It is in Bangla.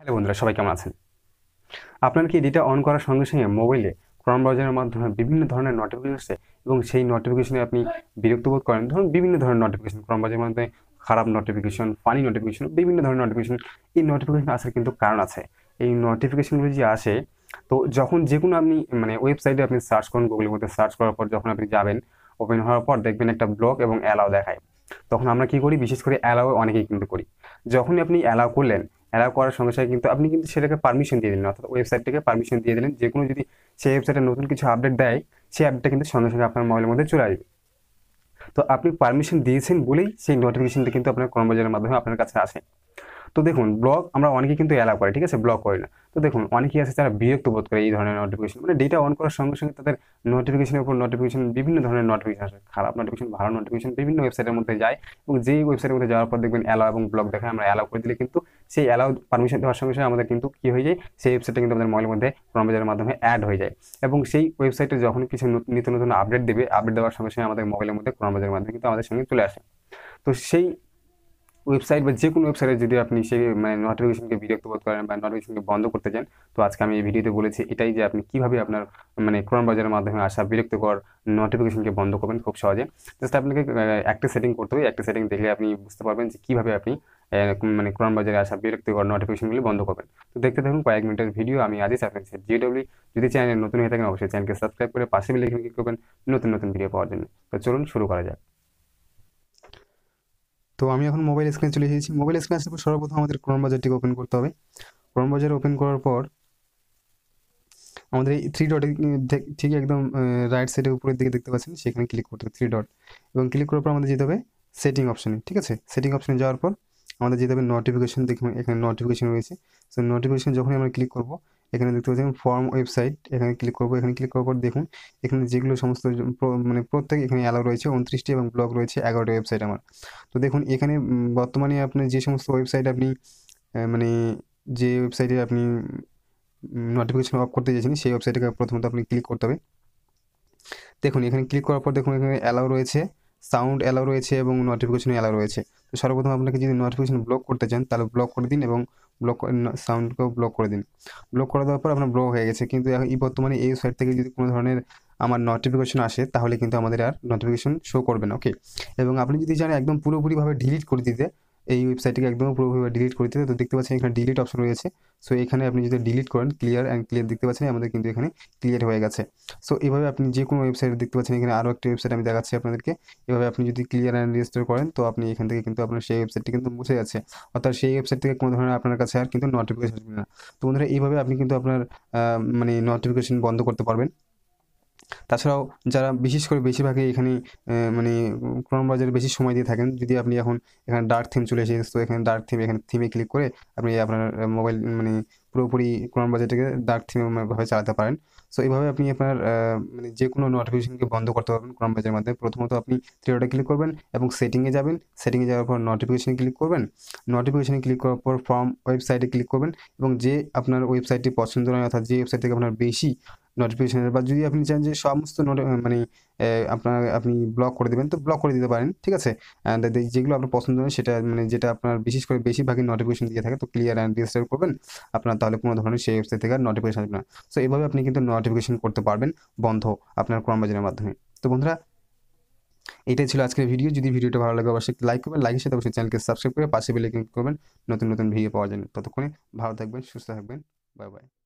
হ্যালো বন্ধুরা সবাই কেমন আছেন আপনার কি এটা অন করার সঙ্গে সঙ্গে মোবাইলে ক্রম ব্রাউজারের মাধ্যমে বিভিন্ন ধরনের নোটিফিকেশন আসে এবং সেই নোটিফিকেশনে আপনি বিরক্ত বোধ করেন ধরুন বিভিন্ন ধরনের নোটিফিকেশন ক্রম ব্রাউজারের মাধ্যমে খারাপ নোটিফিকেশন ফানি নোটিফিকেশন বিভিন্ন ধরনের নোটিফিকেশন এই নোটিফিকেশন আসার কিন্তু কারণ আছে এই নোটিফিকেশনগুলো যে আসে তো যখন যে কোনো আপনি মানে ওয়েবসাইটে আপনি সার্চ করুন গুগলের মধ্যে সার্চ করার পর যখন আপনি যাবেন ওপেন হওয়ার পর দেখবেন একটা ব্লগ এবং অ্যালাও দেখায় তখন আমরা কি করি বিশেষ করে অ্যালাও অনেকেই কিন্তু করি যখনই আপনি অ্যালাও করলেন অ্যালাউ করার সঙ্গে সঙ্গে কিন্তু আপনি কিন্তু সেটাকে পারমিশন দিয়ে দিলেন অর্থাৎ ওয়েবসাইটটাকে পারমিশন দিয়ে দিলেন যে কোনো যদি সেই ওয়েবসাইটে নতুন কিছু আপডেট দেয় সেই আপডেটটা কিন্তু সঙ্গে সঙ্গে আপনার মোবাইলের মধ্যে চলে আসবে তো আপনি পারমিশন দিয়েছেন বলেই সেই নোটিফিকেশনটা কিন্তু আপনার কর্মচারীর মাধ্যমে আপনার কাছে আসে তো দেখুন ব্লগ আমরা অনেকে কিন্তু অ্যালাউ করে ঠিক আছে ব্লগ করি না তো দেখুন অনেকেই আছে যারা বিরক্ত বোধ করে এই ধরনের নোটিফিকেশন মানে ডেটা অন করার সঙ্গে সঙ্গে তাদের নোটিফিকেশনের উপর নোটিফিকেশন বিভিন্ন ধরনের নোটিফিকেশন আসে খারাপ নোটিফিকেশন ভালো নোটিফিকেশন বিভিন্ন ওয়েবসাইটের মধ্যে যায় এবং যেই ওয়েবসাইটের মধ্যে যাওয়ার পর দেখবেন অ্যালাউ এবং ব্লগ দেখায় আমরা অ্যালাউ করে দিলে কিন্তু সেই অ্যালাউ পারমিশন দেওয়ার সঙ্গে সঙ্গে আমাদের কিন্তু কী হয়ে যায় সেই ওয়েবসাইটটা কিন্তু আমাদের মোবাইলের মধ্যে ক্রমবাজারের মাধ্যমে অ্যাড হয়ে যায় এবং সেই ওয়েবসাইটে যখন কিছু নিত্য নতুন আপডেট দেবে আপডেট দেওয়ার সঙ্গে সঙ্গে আমাদের মোবাইলের মধ্যে ক্রমবাজারের মাধ্যমে কিন্তু আমাদের সঙ্গে চলে আসে তো সেই ওয়েবসাইট বা যে কোনো ওয়েবসাইটে যদি আপনি সেই মানে নোটিফিকেশনকে বোধ করেন বা নোটিফিকেশনকে বন্ধ করতে চান তো আজকে আমি এই ভিডিওতে বলেছি এটাই যে আপনি কিভাবে আপনার মানে ক্রোম বাজারের মাধ্যমে আসা বিরক্তকর নোটিফিকেশনকে বন্ধ করবেন খুব সহজে জাস্ট আপনাকে একটা সেটিং করতে হবে একটা সেটিং দেখলে আপনি বুঝতে পারবেন যে কীভাবে আপনি মানে ক্রোম বাজারে আসা বিরক্তিকর নোটিফিকেশনগুলি বন্ধ করবেন তো দেখতে থাকুন কয়েক মিনিটের ভিডিও আমি আজই আপনার জিডব্লিউ যদি চ্যানেল নতুন হয়ে থাকেন অবশ্যই চ্যানেলকে সাবস্ক্রাইব করে পাশে বেলে ক্লিক করবেন নতুন নতুন ভিডিও পাওয়ার জন্য তো চলুন শুরু করা যাক তো আমি এখন মোবাইল স্ক্রিনে চলে এসেছি মোবাইল স্ক্রিনে আসার পর সর্বপ্রথম আমাদের ক্রোম বাজারটিকে ওপেন করতে হবে ক্রোম বাজার ওপেন করার পর আমাদের এই থ্রি ডট ঠিক একদম রাইট সাইডের উপরের দিকে দেখতে পাচ্ছেন সেখানে ক্লিক করতে হবে থ্রি ডট এবং ক্লিক করার পর আমাদের যেতে হবে সেটিং অপশানে ঠিক আছে সেটিং অপশানে যাওয়ার পর আমাদের যেতে হবে নোটিফিকেশান দেখুন এখানে নোটিফিকেশান রয়েছে সো নোটিফিকেশন যখনই আমরা ক্লিক করবো এখানে দেখতে পাচ্ছেন ফর্ম ওয়েবসাইট এখানে ক্লিক করবো এখানে ক্লিক করার পর দেখুন এখানে যেগুলো সমস্ত মানে প্রত্যেক এখানে অ্যালাউ রয়েছে উনত্রিশটি এবং ব্লগ রয়েছে এগারোটি ওয়েবসাইট আমার তো দেখুন এখানে বর্তমানে আপনি যে সমস্ত ওয়েবসাইট আপনি মানে যে ওয়েবসাইটে আপনি নোটিফিকেশন অফ করতে চাইছেন সেই ওয়েবসাইটে প্রথমত আপনি ক্লিক করতে হবে দেখুন এখানে ক্লিক করার পর দেখুন এখানে অ্যালাউ রয়েছে সাউন্ড অ্যালাউ রয়েছে এবং নোটিফিকেশন অ্যালাউ রয়েছে তো সর্বপ্রথম আপনাকে যদি নোটিফিকেশন ব্লক করতে চান তাহলে ব্লক করে দিন এবং ব্লক সাউন্ডকেও ব্লক করে দিন ব্লক করে দেওয়ার পর আপনার ব্লক হয়ে গেছে কিন্তু এই বর্তমানে এই সাইট থেকে যদি কোনো ধরনের আমার নোটিফিকেশন আসে তাহলে কিন্তু আমাদের আর নোটিফিকেশন শো করবে না ওকে এবং আপনি যদি চান একদম পুরোপুরিভাবে ডিলিট করে দিতে এই ওয়েবসাইটটিকে একদম পুরোপুরি ডিলিট করে দিতে তো দেখতে পাচ্ছেন এখানে ডিলিট অপশন রয়েছে সো এখানে আপনি যদি ডিলিট করেন ক্লিয়ার অ্যান্ড ক্লিয়ার দেখতে পাচ্ছেন আমাদের কিন্তু এখানে ক্লিয়ার হয়ে গেছে সো এভাবে আপনি যে কোনো ওয়েবসাইট দেখতে পাচ্ছেন এখানে আরও একটি ওয়েবসাইট আমি দেখাচ্ছি আপনাদেরকে এভাবে আপনি যদি ক্লিয়ার অ্যান্ড রেজিস্টার করেন তো আপনি এখান থেকে কিন্তু আপনার সেই ওয়েবসাইটটি কিন্তু মুছে যাচ্ছে অর্থাৎ সেই ওয়েবসাইট থেকে কোনো ধরনের আপনার কাছে আর কিন্তু নোটিফিকেশন আসবে না তো বন্ধুরা এইভাবে আপনি কিন্তু আপনার মানে নোটিফিকেশন বন্ধ করতে পারবেন তাছাড়াও যারা বিশেষ করে বেশিরভাগই এখানে মানে ক্রোম ব্রাউজারে বেশি সময় দিয়ে থাকেন যদি আপনি এখন এখানে ডার্ক থিম চলে এসেছেন তো এখানে ডার্ক থিম এখানে থিমে ক্লিক করে আপনি আপনার মোবাইল মানে পুরোপুরি ক্রোম ব্রাউজারটাকে ডার্ক থিমে ভাবে চালাতে পারেন সো এইভাবে আপনি আপনার মানে যে কোনো নোটিফিকেশনকে বন্ধ করতে পারবেন ক্রোম ব্রাউজারের মাধ্যমে প্রথমত আপনি থ্রিওটা ক্লিক করবেন এবং সেটিংয়ে যাবেন সেটিংয়ে যাওয়ার পর নোটিফিকেশানে ক্লিক করবেন নোটিফিকেশানে ক্লিক করার পর ফর্ম ওয়েবসাইটে ক্লিক করবেন এবং যে আপনার ওয়েবসাইটটি পছন্দ নয় অর্থাৎ যে ওয়েবসাইট থেকে আপনার বেশি নোটিফিকেশানের বা যদি আপনি চান যে সমস্ত মানে আপনার আপনি ব্লক করে দেবেন তো ব্লক করে দিতে পারেন ঠিক আছে অ্যান্ড যেগুলো আপনার পছন্দ হয় সেটা মানে যেটা আপনার বিশেষ করে বেশিরভাগই নোটিফিকেশন দিয়ে থাকে তো ক্লিয়ার অ্যান্ড রেজিস্টার করবেন আপনার তাহলে কোনো ধরনের সেই ওয়েবসাইট থেকে আর নোটিফিকেশন আসবে না সো এইভাবে আপনি কিন্তু নোটিফিকেশন করতে পারবেন বন্ধ আপনার ক্রমবাজনের মাধ্যমে তো বন্ধুরা এটাই ছিল আজকের ভিডিও যদি ভিডিওটা ভালো লাগে অবশ্যই লাইক করবেন লাইকের সাথে অবশ্যই চ্যানেলকে সাবস্ক্রাইব করে পাশে বেলে ক্লিক করবেন নতুন নতুন ভিডিও পাওয়ার জন্য ততক্ষণে ভালো থাকবেন সুস্থ থাকবেন বাই বাই